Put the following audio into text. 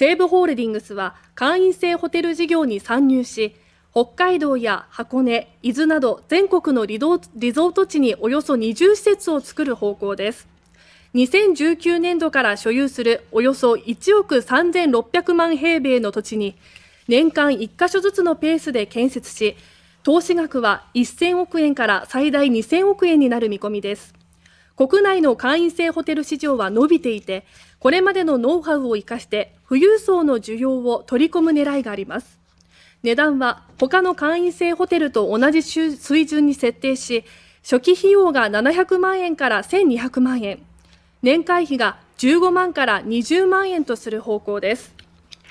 西武ホールディングスは会員制ホテル事業に参入し北海道や箱根、伊豆など全国のリゾート地におよそ20施設を作る方向です2019年度から所有するおよそ1億3600万平米の土地に年間1カ所ずつのペースで建設し投資額は1000億円から最大2000億円になる見込みです国内の会員制ホテル市場は伸びていてこれまでのノウハウを生かして富裕層の需要を取り込む狙いがあります値段は他の会員制ホテルと同じ水準に設定し初期費用が700万円から1200万円年会費が15万から20万円とする方向です